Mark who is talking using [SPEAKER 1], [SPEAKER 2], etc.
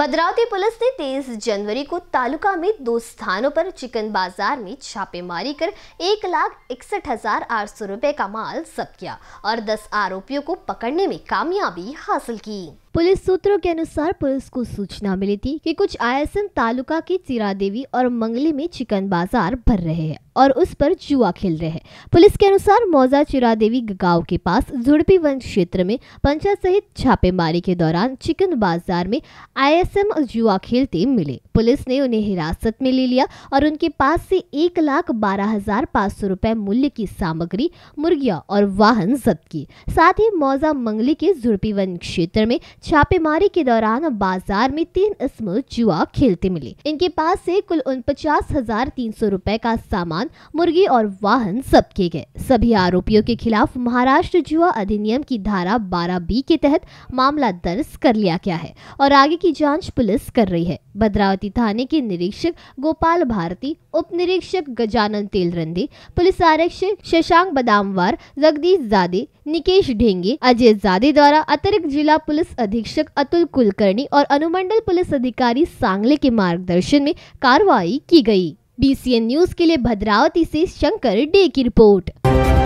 [SPEAKER 1] Bhadravati police ने 23 जनवरी को तालुका में दो स्थानों पर चिकन बाजार में छापेमारी कर एक लाख इकसठ हजार आठ सौ रुपए का माल जब्त किया और 10 आरोपियों को पकड़ने में कामयाबी हासिल की पुलिस सूत्रों के अनुसार पुलिस को सूचना मिली थी कि कुछ आयसन तालुका के चिरा देवी और मंगली में चिकन बाजार भर रहे हैं और उस पर जुआ खेल रहे हैं पुलिस के अनुसार मौजा चिरा देवी गांव के पास झुड़पी वन क्षेत्र में पंचायत सहित छापेमारी के दौरान चिकन बाजार में आयस एसएम और जुआ खेलते मिले पुलिस ने उन्हें हिरासत में ले लिया और उनके पास से एक लाख बारह हजार पाँच सौ रूपए मूल्य की सामग्री मुर्गिया और वाहन जब्त की साथ ही मौजा मंगली के जुड़पी वन क्षेत्र में छापेमारी के दौरान बाजार में तीन इसम जुआ खेलते मिले इनके पास से कुल उनपचास हजार तीन सौ रूपए का सामान मुर्गी और वाहन जब्त किए गए सभी आरोपियों के खिलाफ महाराष्ट्र जुआ अधिनियम की धारा बारह बी के तहत मामला दर्ज कर लिया गया है और आगे की जान जांच पुलिस कर रही है भद्रावती थाने के निरीक्षक गोपाल भारती उप निरीक्षक गजानन तेलरंदे पुलिस आरक्षक शशांक बदामवार जगदीश जादे निकेश ढेंगे अजय जादे द्वारा अतिरिक्त जिला पुलिस अधीक्षक अतुल कुलकर्णी और अनुमंडल पुलिस अधिकारी सांगले के मार्गदर्शन में कार्रवाई की गयी बी न्यूज के लिए भद्रावती ऐसी शंकर डे की रिपोर्ट